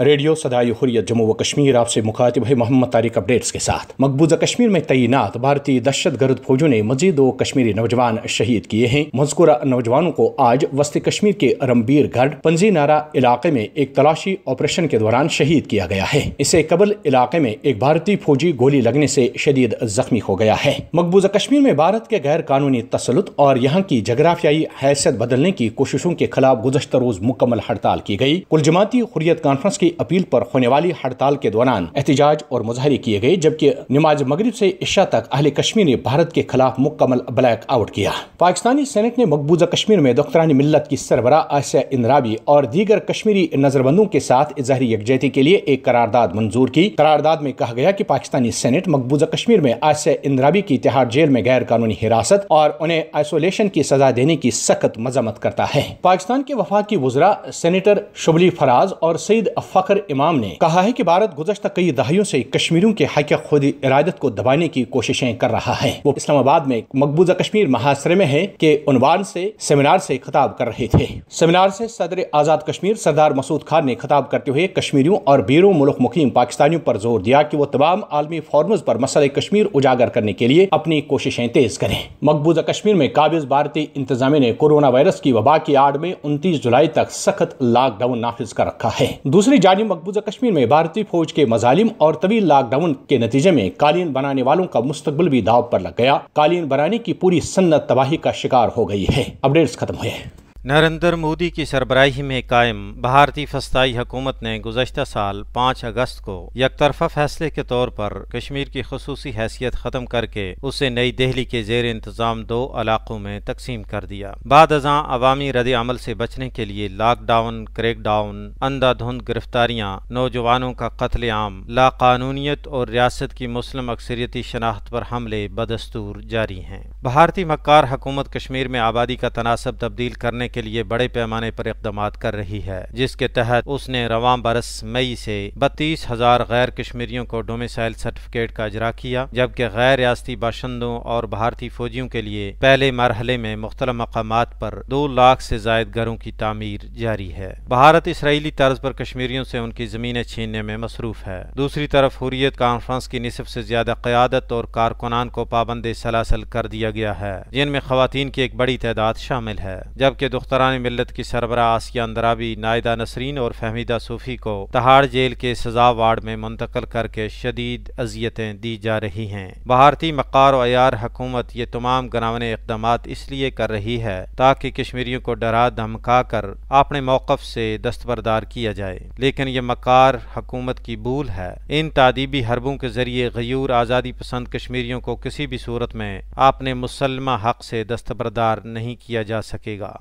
radio सदाई हुरियत जम्मू व कश्मीर आपसे मुखातिब है मोहम्मद तारिक अपडेट्स के साथ मकबूजा कश्मीर में तैनात भारतीय दहशत गर्द फौजों ने मजीद दो कश्मीरी नौजवान शहीद किए हैं मजकूरा नौजवानों को आज वस्ती कश्मीर के रमबीर गढ़ पंजी नारा इलाके में एक तलाशी ऑपरेशन के दौरान शहीद किया गया है इससे कबल इलाके में एक भारतीय फौजी गोली लगने से शदीद जख्मी हो गया है मकबूजा कश्मीर में भारत के गैर कानूनी तसलुत और यहाँ की जगराफियाई हैसियत बदलने की कोशिशों के खिलाफ गुजशत रोज मुकम्मल हड़ताल की गयी कुल जमाती हुरियत कॉन्फ्रेंस की की अपील पर होने वाली हड़ताल के दौरान एहतजाज और मुजाहरे किए गए जबकि नमाज मगरब से ईशा तक अहले कश्मीर ने भारत के खिलाफ मुकम्मल ब्लैक आउट किया पाकिस्तानी सेनेट ने मकबूजा कश्मीर में दख्तरानी मिलत की सरबरा आसिया इंद्राबी और दीगर कश्मीरी नजरबंदों के साथ जहरी यकजहती के लिए एक करारदाद मंजूर की करारदाद में कहा गया की पाकिस्तानी सेनेट मकबूजा कश्मीर में आसिया इंद्राबी की तिहाड़ जेल में गैर कानूनी हिरासत और उन्हें आइसोलेशन की सजा देने की सख्त मजम्मत करता है पाकिस्तान के वफाकी की वजरा सेनेटर शुबली फराज और सईद अफ फखर इमाम ने कहा है कि भारत गुजशत कई दहाइयों से कश्मीरों के हक खुद इरादत को दबाने की कोशिशें कर रहा है वो इस्लामाबाद में मकबूजा कश्मीर महासरे में है के उनवान से सेमिनार से खिताब कर रहे थे सेमिनार से सदर आजाद कश्मीर सरदार मसूद खान ने खिताब करते हुए कश्मीरियों और बीरों मुल्क मुकीम पाकिस्तानियों पर जोर दिया कि वो तमाम आलमी फॉर्मस पर मसले कश्मीर उजागर करने के लिए अपनी कोशिशें तेज करें मकबूजा कश्मीर में काबिज भारतीय इंतजामिया ने कोरोना वायरस की वबा की आड़ में उनतीस जुलाई तक सख्त लॉकडाउन नाफिज कर रखा है दूसरी जानी मकबूजा कश्मीर में भारतीय फौज के मजालिम और तवील लॉकडाउन के नतीजे में कालीन बनाने वालों का मुस्तबल भी दाव पर लग गया कालीन बनाने की पूरी सन्नत तबाही का शिकार हो गई है अपडेट्स खत्म हुए हैं नरेंद्र मोदी की सरबराही में कायम भारतीय फस्ताई हकूमत ने गुजशत साल पाँच अगस्त को यकतरफा फैसले के तौर पर कश्मीर की खसूसी हैसियत ख़त्म करके उसे नई दिल्ली के जेर इंतज़ाम दो इलाकों में तकसीम कर दिया बाद अजा अवामी रद अमल से बचने के लिए लॉकडाउन क्रेक डाउन अंधाधुंध गिरफ्तारियाँ नौजवानों का कत्लेआम लाकानूनीत और रियासत की मुस्लिम अक्सरियती शनाख्त पर हमले बदस्तूर जारी हैं भारतीय मक्कार हकूमत कश्मीर में आबादी का तनासब तब्दील करने के लिए बड़े पैमाने पर इकदाम कर रही है जिसके तहत उसने रवान बरस मई से बत्तीस हजार गैर कश्मीरियों को डोमिसाइल सर्टिफिकेट का अजरा किया जबकि गैर रियाती बाशिंदों और भारतीय फौजियों के लिए पहले मरहले में मुख्तल मकाम पर दो लाख से जायद घरों की तमीर जारी है भारत इसराइली तर्ज पर कश्मीरियों से उनकी जमीने छीनने में मसरूफ है दूसरी तरफ हुरियत कॉन्फ्रेंस की नसब से ज्यादा क्यादत और कारकुनान को पाबंदी सलासल कर दिया गया है जिनमें खुवान की एक बड़ी तादाद शामिल है जबकि मुख्तरान मिलत की सरबरा आसिया अंदराबी नायदा नसरीन और फहमीदा सूफी को तहाड़ जेल के सजा वार्ड में मुंतकल करके शदीद अजियतें दी जा रही हैं भारतीय मकार अयार हकूमत ये तमाम गनावने इकदाम इसलिए कर रही है ताकि कश्मीरियों को डरा धमका कर अपने मौकफ से दस्तबरदार किया जाए लेकिन ये मकार हकूमत की भूल है इन तदीबी हरबों के जरिए गयूर आज़ादी पसंद कश्मीरियों को किसी भी सूरत में अपने मुसलमा हक से दस्तबरदार नहीं किया जा सकेगा